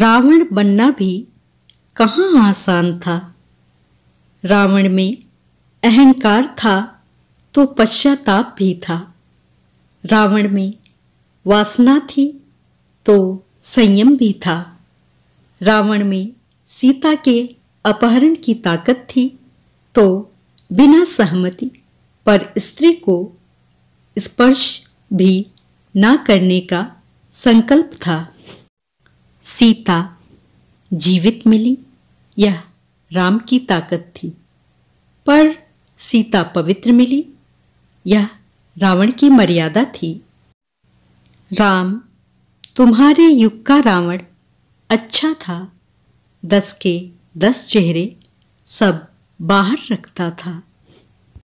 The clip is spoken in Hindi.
रावण बनना भी कहाँ आसान था रावण में अहंकार था तो पश्चाताप भी था रावण में वासना थी तो संयम भी था रावण में सीता के अपहरण की ताकत थी तो बिना सहमति पर स्त्री को स्पर्श भी ना करने का संकल्प था सीता जीवित मिली यह राम की ताकत थी पर सीता पवित्र मिली यह रावण की मर्यादा थी राम तुम्हारे युग का रावण अच्छा था दस के दस चेहरे सब बाहर रखता था